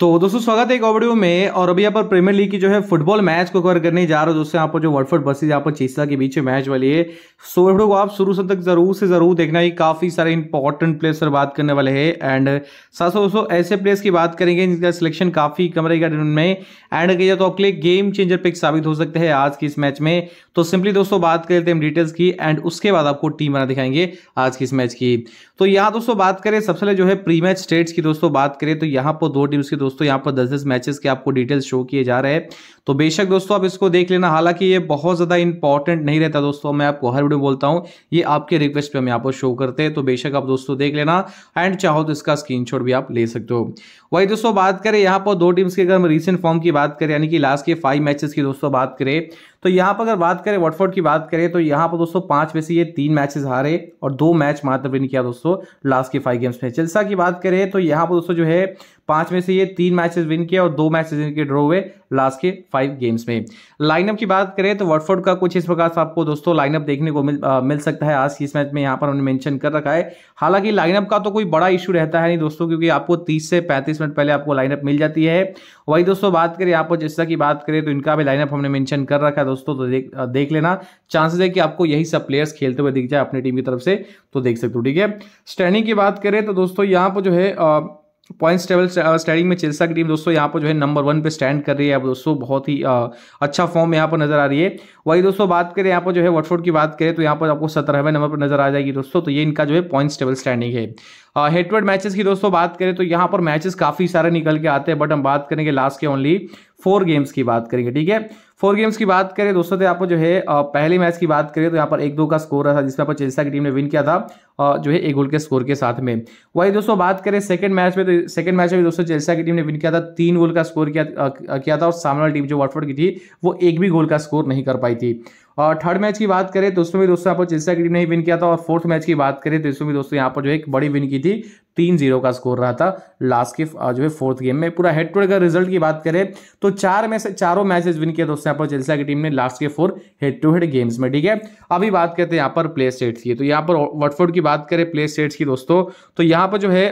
तो दोस्तों स्वागत है एक और वीडियो में और अभी यहाँ पर प्रीमियर लीग की जो है फुटबॉल मैच को कवर करने जा रहा हूँ दोस्तों यहाँ पर जो वर्डफर्ड बसेज यहाँ पर चीसा के बीच मैच वाली है सो वीडियो को आप शुरू से तक जरूर से जरूर देखना ही काफी सारे इंपॉर्टेंट प्लेयर्स पर बात करने वाले हैं एंड साथ साथ दोस्तों ऐसे प्लेयर्स की बात करेंगे जिनका सिलेक्शन काफी कम रहेगा में एंड कही जाए तो आपके लिए गेम चेंजर पिक साबित हो सकते हैं आज की इस मैच में तो सिंपली दोस्तों बात कर लेते हैं डिटेल्स की एंड उसके बाद आपको टीम बना दिखाएंगे आज की इस मैच की तो यहाँ दोस्तों बात करें सबसे पहले जो है प्री मैच स्टेट्स की दोस्तों बात करें तो यहाँ पर दो टीम्स की दोस्तों यहाँ पर दस दस मैचेस के आपको डिटेल्स शो किए जा रहे हैं तो बेशक दोस्तों आप इसको देख लेना हालांकि ये बहुत ज़्यादा इंपॉर्टेंट नहीं रहता दोस्तों मैं आपको हर वीडियो बोलता हूँ ये आपके रिक्वेस्ट पर हम यहाँ पर शो करते हैं तो बेशक आप दोस्तों देख लेना एंड चाहो तो इसका स्क्रीन भी आप ले सकते हो वही दोस्तों बात करें यहाँ पर दो टीम्स की अगर हम रिसेंट फॉर्म की बात करें यानी कि लास्ट के फाइव मैचेस की दोस्तों बात करें तो यहाँ पर अगर बात करें वॉटफोर्ड की बात करें तो यहाँ पर दोस्तों पांच में से ये तीन मैचेस हारे और दो मैच मात्र विन किया दोस्तों लास्ट के फाइव गेम्स में चिल्सा की बात करें तो यहाँ पर दोस्तों जो है पांच में से ये तीन मैचेस विन किया और दो मैचेस इनके ड्रॉ हुए लास्ट के फाइव गेम्स में लाइनअप की बात करें तो वर्डफोर्ड का कुछ इस प्रकार से आपको दोस्तों लाइनअप देखने को मिल आ, मिल सकता है आज की इस मैच में यहाँ पर हमने मेंशन कर रखा है हालांकि लाइनअप का तो कोई बड़ा इशू रहता है नहीं दोस्तों क्योंकि आपको तीस से पैंतीस मिनट पहले आपको लाइनअप मिल जाती है वही दोस्तों बात करें यहाँ पर जैसा की बात करें तो इनका भी लाइनअप हमने मैंशन कर रखा है दोस्तों तो देख देख लेना चांसेस है कि आपको यही सब प्लेयर्स खेलते हुए दिख जाए अपनी टीम की तरफ से तो देख सकते हो ठीक है स्टैंडिंग की बात करें तो दोस्तों यहाँ पर जो है पॉइंट्स टेबल स्टैंडिंग में चिल्सा की टीम दोस्तों यहाँ पर जो है नंबर वन पे स्टैंड कर रही है अब दोस्तों बहुत ही आ, अच्छा फॉर्म यहाँ पर नजर आ रही है वही दोस्तों बात करें यहाँ पर जो है वटफोर्ड की बात करें तो यहाँ पर आपको सत्रहवें नंबर पर नजर आ जाएगी दोस्तों तो ये इनका जो है पॉइंट्स टेबल स्टैंडिंग है हेड मैचेस की दोस्तों बात करें तो यहाँ पर मैचेस काफी सारे निकल के आते हैं बट हम बात करेंगे लास्ट के ओनली फोर गेम्स की बात करेंगे ठीक है फोर गेम्स की बात करें दोस्तों तो यहाँ पर जो है पहले मैच की बात करें तो यहाँ पर एक दो का स्कोर रहा था जिसमें पर चेलसा की टीम ने विन किया था जो है एक गोल के स्कोर के साथ में वही दोस्तों बात करें सेकंड मैच में तो सेकंड मैच में भी दोस्तों चेल्सा की टीम ने विन किया था तीन गोल का स्कोर किया किया था और सामने वाली टीम जो वाटफोर्ड की थी वो एक भी गोल का स्कोर नहीं कर पाई थी और थर्ड मैच की बात करें तो उसमें भी दोस्तों यहाँ पर चेन्सरा की टीम ने विन किया था और फोर्थ मैच की बात करें तो इसमें भी दोस्तों यहाँ पर जो है एक बड़ी विन की थी तीन जीरो का स्कोर रहा था लास्ट के जो है फोर्थ गेम में पूरा हेड टू हेड का रिजल्ट की बात करें तो चार में से चारों मैचेस विन किया दोस्तों यहाँ पर चेल्सिया की टीम ने लास्ट के four head to head games में ठीक है अभी बात करते हैं यहाँ पर प्ले स्टेट्स की तो यहाँ पर वटफोर्ड की बात करें प्ले स्टेट्स की दोस्तों तो यहाँ पर जो है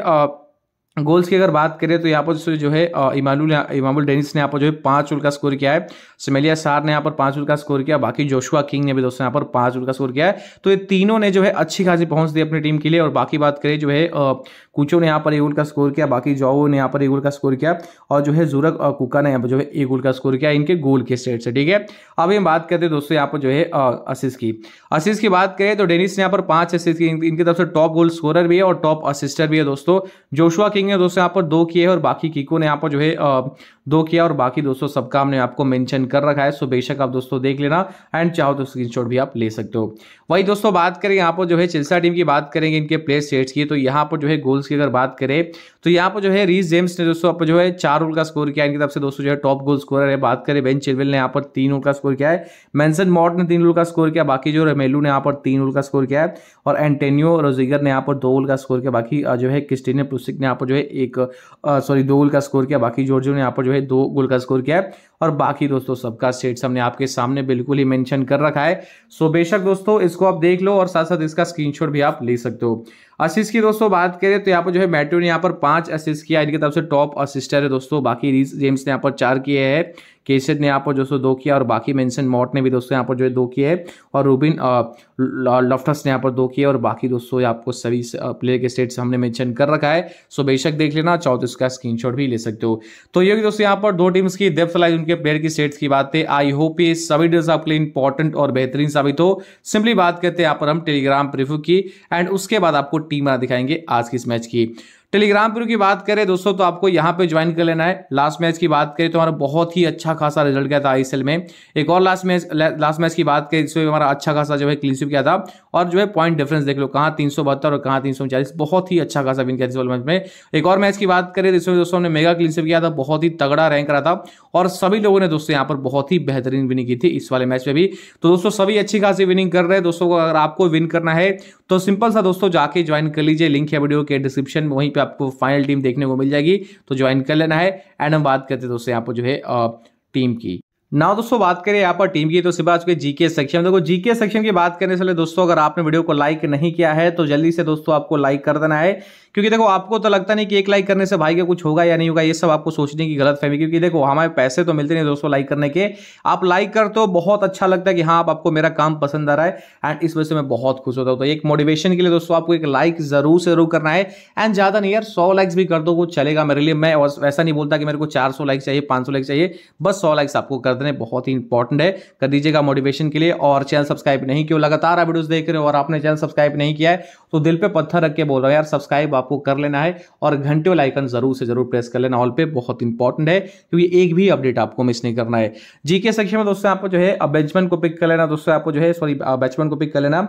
गोल्स की अगर बात करें तो यहाँ पर जो है इमानुल इमामुल डेनिस ने यहाँ पर जो है पाँच उल का स्कोर किया है सिमेलिया सार ने यहाँ पर पाँच उल का स्कोर किया बाकी जोशुआ किंग ने भी दोस्तों यहाँ पर पाँच उल का स्कोर किया है तो ये तीनों ने जो है अच्छी खासी पहुंच दी अपनी टीम के लिए और बाकी बात करें जो है कुचो ने यहाँ पर एक का स्कोर किया बाकी जॉवो ने यहाँ पर एक का स्कोर किया और जो है जूरक कुका ने यहाँ पर जो है एक का स्कोर किया इनके गोल के स्टेट से ठीक है अब हम बात करते हैं दोस्तों यहाँ पर जो है असिस की असिस की बात करें तो डेनिस ने यहाँ पर पाँच असिस की इनकी तरफ से टॉप गोल स्कोरर भी है और टॉप असिस्टर भी है दोस्तों जोशुआ देखेंगे दोस्तों यहाँ पर दो किए और बाकी किको ने यहाँ पर जो है दो किया और बाकी दोस्तों सबका हमने आपको मेंशन कर रखा है सो बेशक आप दोस्तों देख लेना एंड चाहो तो स्क्रीनशॉट भी आप ले सकते हो वही दोस्तों बात करें यहाँ पर जो है चिल्सा टीम की बात करेंगे इनके प्ले सेट्स की तो यहाँ पर जो है गोल्स की अगर बात करें तो यहाँ पर जो है रीस जेम्स ने दोस्तों जो है चार रोल का स्कोर किया इनकी तरफ से दोस्तों जो है टॉप गोल स्कोर है बात करें बेन चिलवेल ने यहाँ पर तीन रोल का स्कोर किया है मैंसन मॉट ने तीन रोल का स्कोर किया बाकी जो रेमेलू ने यहाँ पर तीन रोल का स्कोर किया है और एंटेनियो रोजिगर ने यहाँ पर दो रोल का स्कोर किया बाकी जो है क्रिस्टीन प्लुसिक ने यहाँ पर जो है एक सॉरी दो गोल का स्कोर किया बाकी जॉर्जियो ने यहाँ पर जो है दो गोल का स्कोर किया है और बाकी दोस्तों सबका सेट हमने आपके सामने बिल्कुल ही मैंशन कर रखा है सो बेशक दोस्तों इसको आप देख लो और साथ साथ इसका स्क्रीनशॉट भी आप ले सकते हो असिस्ट की दोस्तों बात करें तो यहाँ पर जो है मैट्यू ने यहाँ पर पांच असिस्ट किया इनकी तरफ से टॉप असिस्टर है दोस्तों बाकी रीस जेम्स ने यहाँ पर चार किए हैं केसेट ने यहाँ पर दोस्तों दो किया और बाकी मेंशन मॉट ने भी दोस्तों यहाँ पर जो है दो किए हैं और रूबिन लफ्टस ने यहाँ पर दो किए और बाकी दोस्तों आपको सभी प्लेयर के स्टेट्स हमने मेंशन कर रखा है सो बेशक देख लेना चाहो तो इसका स्क्रीनशॉट भी ले सकते हो तो ये दोस्तों यहाँ पर दो टीम्स की डेप्थ लाइज उनके प्लेयर की स्टेट्स की बात है आई होप ये सभी डेज आपके लिए इंपॉर्टेंट और बेहतरीन साबित हो सिंपली बात करते हैं यहाँ पर हम टेलीग्राम प्रिफ्यू की एंड उसके बाद आपको टीम दिखाएंगे आज की इस मैच की टेलीग्राम पर की बात करें दोस्तों तो आपको यहाँ पे ज्वाइन कर लेना है लास्ट मैच की बात करें तो हमारा बहुत ही अच्छा खासा रिजल्ट गया था आई में एक और लास्ट मैच लास्ट मैच की बात करें जिसमें हमारा अच्छा खासा जो है क्लीन स्विप किया था और जो है पॉइंट डिफरेंस देख लो कहाँ तीन और कहाँ तीन बहुत ही अच्छा खासा विन किया इस मैच में एक और मैच की बात करें जिसमें दोस्तों हमने मेगा क्लीन स्विप किया था बहुत ही तगड़ा रैंक रहा था और सभी लोगों ने दोस्तों यहाँ पर बहुत ही बेहतरीन विनिंग की थी इस वाले मैच में भी तो दोस्तों सभी अच्छी खासी विनिंग कर रहे हैं दोस्तों अगर आपको विन करना है तो सिंपल सा दोस्तों जाके ज्वाइन कर लीजिए लिंक है वीडियो के डिस्क्रिप्शन वहीं पर आपको फाइनल टीम देखने को मिल जाएगी तो ज्वाइन कर लेना है एंड हम बात करते हैं दोस्तों यहाँ पर जो है टीम की ना दोस्तों बात करें यहाँ पर टीम की तो आज के जीके सेक्शन देखो जीके सेक्शन की बात करने से पहले दोस्तों अगर आपने वीडियो को लाइक नहीं किया है तो जल्दी से दोस्तों आपको लाइक कर देना है क्योंकि देखो आपको तो लगता नहीं कि एक लाइक करने से भाई का कुछ होगा या नहीं होगा ये सब आपको सोचने की गलत फहमी क्योंकि देखो हमारे पैसे तो मिलते नहीं दोस्तों लाइक करने के आप लाइक कर तो बहुत अच्छा लगता है कि हाँ आप आपको मेरा काम पसंद आ रहा है एंड इस वजह से मैं बहुत खुश होता हूँ तो एक मोटिवेशन के लिए दोस्तों आपको एक लाइक जरूर से जरूर करना है एंड ज़्यादा नहीं यार सौ लाइक्स भी कर दो वो चलेगा मेरे लिए मैं वैसा नहीं बोलता कि मेरे को चार लाइक चाहिए पांच लाइक चाहिए बस सौ लाइक्स आपको कर करने बहुत ही इंपॉर्टेंट है कर दीजिएगा मोटिवेशन के लिए और चैनल सब्सक्राइब नहीं किया लगातार आप वीडियोज देख रहे हो और आपने चैनल सब्सक्राइब नहीं किया है तो दिल पर पत्थर रख के बोल रहा हूँ यार सब्सक्राइब आपको कर लेना है और घंटे वाला आइकन जरूर से जरूर प्रेस कर लेना ऑल पे बहुत इंपॉर्टेंट है क्योंकि एक भी अपडेट आपको मिस नहीं करना है जीके सेक्शन में दोस्तों आपको जो है बेचमैन को पिक कर लेना दोस्तों आपको जो है सॉरी बैचमैन को पिक कर लेना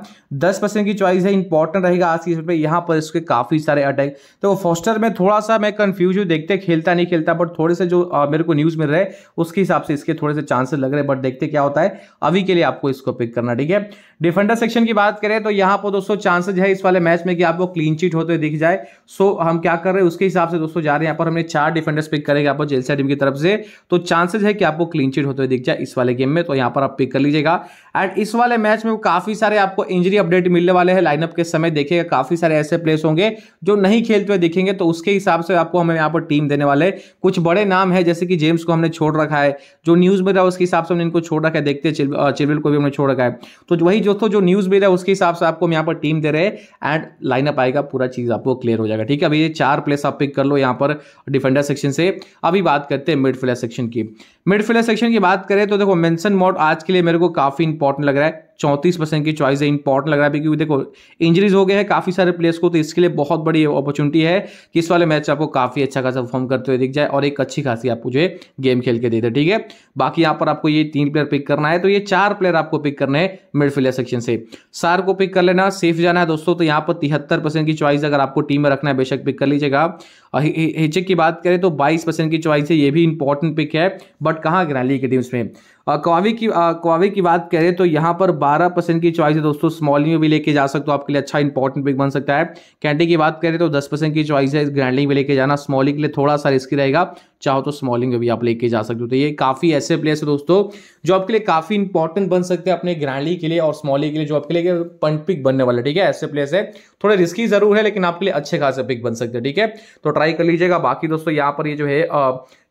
दस परसेंट की चॉइस है इंपॉर्टेंट रहेगा आज की पे यहां पर इसके काफी सारे अटैक तो फोस्टर में थोड़ा सा मैं कंफ्यूज हूं देखते खेलता नहीं खेलता बट थोड़े से जो मेरे को न्यूज मिल रहा है उसके हिसाब से इसके थोड़े से चांसेस लग रहे हैं बट देखते क्या होता है अभी के लिए आपको इसको पिक करना ठीक है डिफेंडर सेक्शन की बात करें तो यहाँ पर दोस्तों चांसेज है इस वाले मैच में कि आपको क्लीन चीट होते दिख जाए सो हम क्या कर रहे हैं उसके हिसाब से दोस्तों जा रहे हैं यहाँ पर हमने चार डिफेंडर्स पिक करेंगे आपको जेलसा टीम की तरफ से तो चांसेज है कि आपको क्लीन चीट होते हुए दिख जाए इस वाले गेम में तो यहाँ पर आप पिक कर लीजिएगा एंड इस वाले मैच में काफी सारे आपको इंजरी अपडेट मिलने वाले हैं लाइनअप के समय देखिएगा काफी सारे ऐसे प्लेस होंगे जो नहीं खेलते हुए दिखेंगे तो उसके हिसाब से आपको हमें यहाँ पर टीम देने वाले कुछ बड़े नाम है जैसे कि जेम्स को हमने छोड़ रखा है जो न्यूज में रहा उसके हिसाब से हमने इनको छोड़ रखा है देखते चिल्विल को भी हमने छोड़ रखा है तो वही जो दोस्तों जो न्यूज मिला है उसके हिसाब से आपको हम यहाँ पर टीम दे रहे हैं एंड लाइनअप आएगा पूरा चीज आपको क्लियर हो जाएगा ठीक है अभी ये चार प्लेस आप पिक कर लो यहाँ पर डिफेंडर सेक्शन से अभी बात करते हैं मिडफील्डर सेक्शन की मिडफील्डर सेक्शन की बात करें तो देखो मेंशन मोड आज के लिए मेरे को काफी इंपॉर्टेंट लग रहा है चौंतीस परसेंट की चॉइस है इंपॉर्टेंट लग रहा है क्योंकि देखो इंजरीज हो गए हैं काफी सारे प्लेयर्स को तो इसके लिए बहुत बड़ी अपॉर्चुनिटी है कि इस वाले मैच आपको काफी अच्छा खासा परफॉर्म करते हुए दिख जाए और एक अच्छी खासी आप मुझे गेम खेल के देते ठीक है बाकी यहाँ पर आपको ये तीन प्लेयर पिक करना है तो ये चार प्लेयर आपको पिक करने हैं मिडफील्डर सेक्शन से सार को पिक कर लेना सेफ जाना है दोस्तों तो यहाँ पर तिहत्तर की चॉइस अगर आपको टीम में रखना है बेशक पिक कर लीजिएगा हिचक की बात करें तो बाईस की चॉइस है ये भी इंपॉर्टेंट पिक है बट स्पॉट कहाँ गिरा लीग की टीम्स में कवावी की कवावी की बात करें तो यहाँ पर 12 परसेंट की चॉइस है दोस्तों स्मॉलिंग में भी लेके जा सकते हो आपके लिए अच्छा इंपॉर्टेंट पिक बन सकता है कैंटी की बात करें तो 10 परसेंट की चॉइस है ग्रैंडिंग में लेके जाना स्मॉलिंग के लिए थोड़ा सा रिस्की रहेगा चाहो तो स्मॉलिंग में भी आप लेके जा सकते हो तो ये काफ़ी ऐसे प्लेस है दोस्तों जो आपके लिए काफ़ी इंपॉर्टेंट बन सकते हैं अपने ग्रैंडली के लिए और स्मॉलिंग के लिए जो आपके लिए पंट पिक बनने वाला ठीक है ऐसे प्लेस है थोड़े रिस्की जरूर है लेकिन आपके लिए अच्छे खास पिक बन सकते हैं ठीक है तो ट्राई कर लीजिएगा बाकी दोस्तों यहाँ पर ये जो है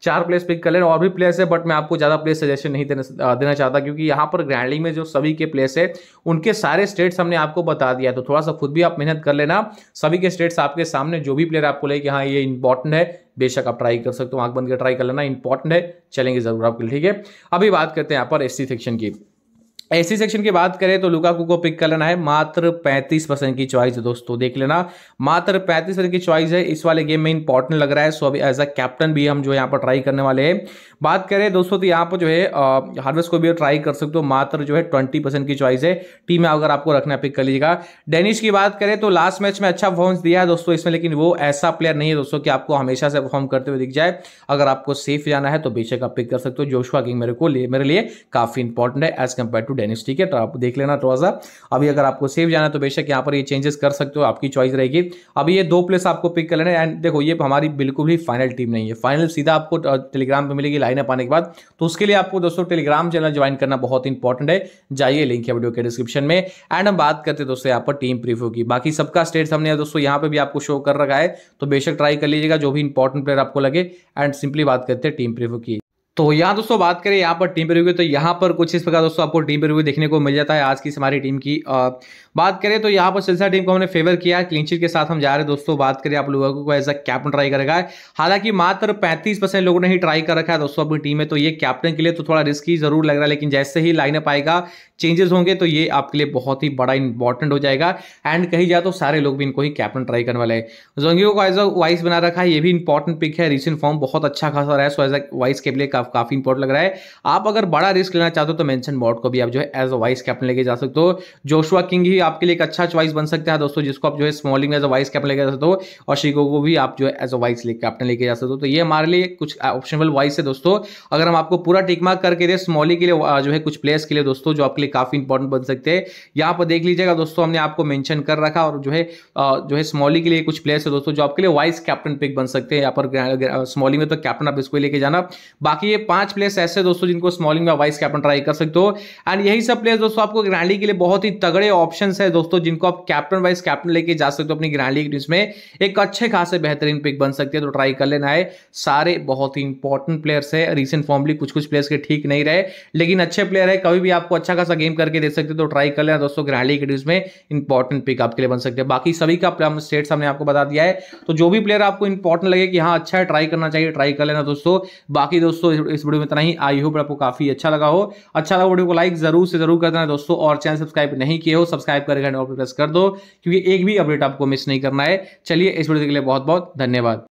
चार प्लेस पिक कर लेना और भी प्लेस है बट मैं आपको ज़्यादा प्लेस सजेशन नहीं देना देना देना चाहता क्योंकि यहाँ पर ग्रैंडली में जो सभी के प्लेस है उनके सारे स्टेट्स हमने आपको बता दिया तो थोड़ा सा खुद भी आप मेहनत कर लेना सभी के स्टेट्स आपके सामने जो भी प्लेयर आपको लगे हाँ ये इंपॉर्टेंट है बेशक आप ट्राई कर सकते हो आँख बंद कर ट्राई कर लेना इंपॉर्टेंट है चलेंगे जरूर आपके लिए ठीक है अभी बात करते हैं यहाँ पर एस सेक्शन की एसी सेक्शन की बात करें तो लुकाकू को पिक कर लेना है मात्र 35 परसेंट की चॉइस है दोस्तों देख लेना मात्र 35 परसेंट की चॉइस है इस वाले गेम में इंपॉर्टेंट लग रहा है सो अभी एज अ कैप्टन भी हम जो यहाँ पर ट्राई करने वाले हैं बात करें दोस्तों तो यहाँ पर जो है हार्वेस्ट को भी ट्राई कर सकते हो मात्र जो है ट्वेंटी की चॉइस है टीम में अगर आपको रखना पिक कर लीजिएगा डेनिश की बात करें तो लास्ट मैच में अच्छा परफॉर्मेंस दिया है दोस्तों इसमें लेकिन वो ऐसा प्लेयर नहीं है दोस्तों की आपको हमेशा से परफॉर्म करते हुए दिख जाए अगर आपको सेफ जाना है तो बेशक आप पिक कर सकते हो जोशुआ किंग मेरे को मेरे लिए काफी इंपॉर्टेंट है एज कम्पेयर टू डेनिस ठीक है तो आप देख लेना थोड़ा सा अभी अगर आपको सेव जाना है तो बेशक यहाँ पर ये चेंजेस कर सकते हो आपकी चॉइस रहेगी अभी ये दो प्लेस आपको पिक कर लेना एंड देखो ये हमारी बिल्कुल भी फाइनल टीम नहीं है फाइनल सीधा आपको टेलीग्राम पर मिलेगी लाइन अप आने के बाद तो उसके लिए आपको दोस्तों टेलीग्राम चैनल ज्वाइन करना बहुत इंपॉर्टेंट है जाइए लिंक है वीडियो के डिस्क्रिप्शन में एंड हम बात करते हैं दोस्तों यहाँ पर टीम प्रीव्यू की बाकी सबका स्टेट हमने दोस्तों यहाँ पर भी आपको शो कर रखा है तो बेशक ट्राई कर लीजिएगा जो भी इंपॉर्टेंट प्लेयर आपको लगे एंड सिंपली बात करते हैं टीम प्रीव्यू की तो यहाँ दोस्तों बात करें यहाँ पर टीम रिव्यू तो यहाँ पर कुछ इस प्रकार दोस्तों आपको टीम रिव्यू देखने को मिल जाता है आज की हमारी टीम की आ, बात करें तो यहाँ पर सिलसा टीम को हमने फेवर किया है के साथ हम जा रहे हैं दोस्तों बात करें आप लोगों को एज अ कैप्टन ट्राई करेगा हालांकि मात्र पैंतीस परसेंट लोगों ने ही ट्राई कर रखा है दोस्तों अपनी टीम में तो ये कैप्टन के लिए तो थोड़ा रिस्क ही जरूर लग रहा है लेकिन जैसे ही लाइनअप आएगा चेंजेस होंगे तो ये आपके लिए बहुत ही बड़ा इंपॉर्टेंट हो जाएगा एंड कही जाए तो सारे लोग भी इनको ही कैप्टन ट्राई करने वाले हैं जोंगियो को एज अ वाइस बना रखा है ये भी इंपॉर्टेंट पिक है रिसेंट फॉर्म बहुत अच्छा खासा रहा है सो एज अ वाइस के लिए काफ़ी इंपॉर्टेंट लग रहा है आप अगर बड़ा रिस्क लेना चाहते हो तो मेंशन मॉड को भी आप जो है एज अ वाइस कैप्टन लेके जा सकते हो जोशुआ किंग ही आपके लिए एक अच्छा चॉइस बन सकता है दोस्तों जिसको आप जो है Smalling as a vice captain लेके जा सकते हो और शिको को भी आप जो है एज अ वाइस कैप्टन लेके जा सकते हो तो ये हमारे लिए कुछ ऑप्शनल वाइस है दोस्तों अगर हम आपको पूरा टिकमार्क करके दे स्मॉली के लिए जो है कुछ प्लेयर्स के लिए दोस्तों जो आपके लिए काफ़ी इंपॉर्टेंट बन सकते हैं यहाँ पर देख लीजिएगा दोस्तों हमने आपको मैंशन कर रखा और जो है जो है स्मॉली के लिए कुछ प्लेयर्स है दोस्तों जो आपके लिए वाइस कैप्टन पिक बन सकते हैं यहाँ पर स्मॉली में तो कैप्टन आप इसको लेके जाना बाकी ये पांच प्लेस ऐसे दोस्तों जिनको स्मॉलिंग में वाइस कैप्टन ट्राई कर सकते हो एंड यही सब प्लेस दोस्तों आपको ग्रांडी के लिए बहुत ही तगड़े ऑप्शन है दोस्तों जिनको आप कैप्टन वाइस कैप्टन लेके जा सकते हो अपनी ग्रैंडली टीम में एक अच्छे खासे बेहतरीन पिक बन सकती है तो ट्राई कर लेना है सारे बहुत ही इंपॉर्टेंट प्लेयर्स है रिसेंट फॉर्मली कुछ कुछ प्लेयर्स के ठीक नहीं रहे लेकिन अच्छे प्लेयर है कभी भी आपको अच्छा खासा गेम करके दे सकते हो तो ट्राई कर लेना दोस्तों ग्रांडी की टीम में इंपॉर्टेंट पिक आपके लिए बन सकते हैं बाकी सभी का स्टेट हमने आपको बता दिया है तो जो भी प्लेयर आपको इंपॉर्टेंट लगे कि हाँ अच्छा है ट्राई करना चाहिए ट्राई कर लेना दोस्तों बाकी दोस्तों इस वीडियो में इतना ही आई होप आपको काफी अच्छा लगा हो अच्छा लगा वीडियो को लाइक जरूर से जरूर कर देना दोस्तों और चैनल सब्सक्राइब नहीं किए हो सब्सक्राइब करके प्रेस कर दो क्योंकि एक भी अपडेट आपको मिस नहीं करना है चलिए इस वीडियो के लिए बहुत बहुत धन्यवाद